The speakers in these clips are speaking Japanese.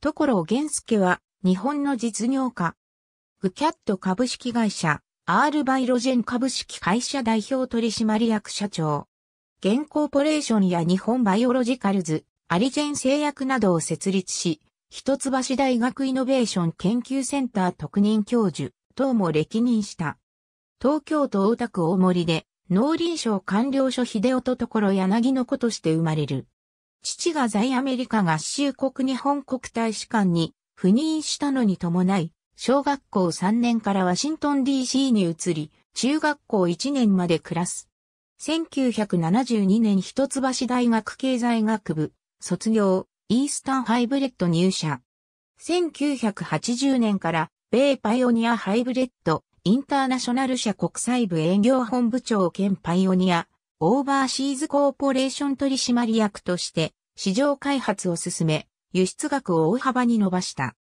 所源助は、日本の実業家。グキャット株式会社、アールバイロジェン株式会社代表取締役社長。ゲンコーポレーションや日本バイオロジカルズ、アリジェン製薬などを設立し、一橋大学イノベーション研究センター特任教授等も歴任した。東京都大田区大森で農林省官僚所秀夫と所柳の子として生まれる。父が在アメリカ合衆国日本国大使館に赴任したのに伴い、小学校3年からワシントン DC に移り、中学校1年まで暮らす。1972年一橋大学経済学部、卒業、イースタンハイブレッド入社。1980年から、米パイオニアハイブレッド、インターナショナル社国際部営業本部長兼パイオニア、オーバーシーズコーポレーション取締役として市場開発を進め、輸出額を大幅に伸ばした。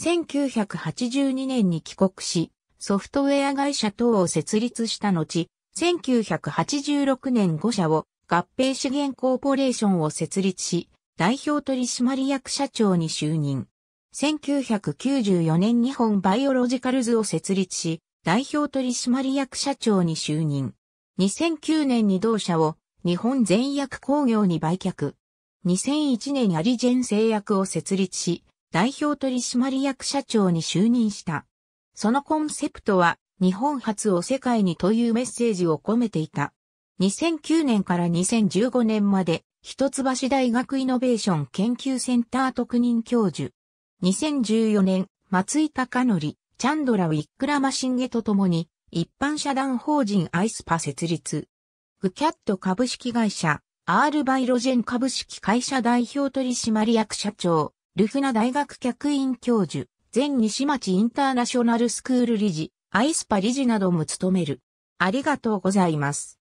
1982年に帰国し、ソフトウェア会社等を設立した後、1986年5社を合併資源コーポレーションを設立し、代表取締役社長に就任。1994年日本バイオロジカルズを設立し、代表取締役社長に就任。2009年に同社を日本全薬工業に売却。2001年にアリジェン製薬を設立し、代表取締役社長に就任した。そのコンセプトは、日本初を世界にというメッセージを込めていた。2009年から2015年まで、一橋大学イノベーション研究センター特任教授。2014年、松井隆則、チャンドラ・ウィックラマシンゲと共に、一般社団法人アイスパ設立。グキャット株式会社、アールバイロジェン株式会社代表取締役社長、ルフナ大学客員教授、前西町インターナショナルスクール理事、アイスパ理事なども務める。ありがとうございます。